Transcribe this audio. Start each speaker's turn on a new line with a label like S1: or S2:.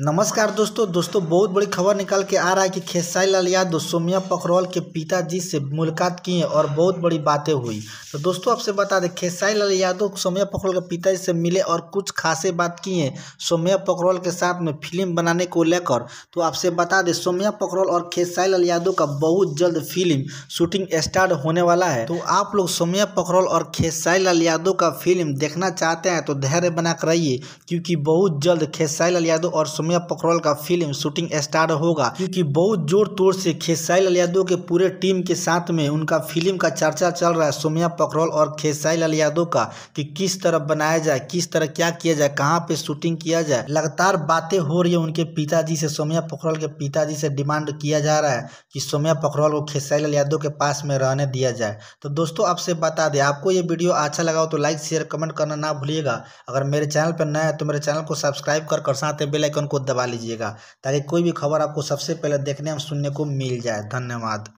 S1: नमस्कार दोस्तों दोस्तों बहुत बड़ी खबर निकल के आ रहा है कि खेसाई लाल यादव सोमिया पखरौल के पिताजी से मुलाकात की है और बहुत बड़ी बातें हुई तो दोस्तों आपसे बता दें खेसाई लाल यादव सोमिया पखरौल के पिताजी से मिले और कुछ खासे बात की हैं सोमिया पखरौल के साथ में फिल्म बनाने को लेकर तो आपसे बता दें सोमिया पखरौल और खेसाई लाल यादव का बहुत जल्द फिल्म शूटिंग स्टार्ट होने वाला है तो आप लोग सोमिया पखरौल और खेसाई लाल यादव का फिल्म देखना चाहते हैं तो धैर्य बनाकर रहिए क्योंकि बहुत जल्द खेसाई लाल यादव और सौम्या पखरल का फिल्म शूटिंग स्टार होगा क्योंकि बहुत जोर तोड़ से खेसाई यादव के पूरे टीम के साथ में उनका फिल्म का चर्चा चल रहा है सोम्या पखरौल और खेसाई लाल यादव का कि किस तरह बनाया जाए किस तरह क्या किया जाए कहाँ पे शूटिंग किया जाए लगातार बातें हो रही है उनके पिताजी से सोम्या पखरौल के पिताजी से डिमांड किया जा रहा है कि सोम्या पखरौल को खेसाई लाल यादव के पास में रहने दिया जाए तो दोस्तों आपसे बता दें आपको ये वीडियो अच्छा लगा हो तो लाइक शेयर कमेंट करना ना भूलिएगा अगर मेरे चैनल पर नया है तो मेरे चैनल को सब्सक्राइब कर, कर साथ बेलाइकन को को दबा लीजिएगा ताकि कोई भी खबर आपको सबसे पहले देखने और सुनने को मिल जाए धन्यवाद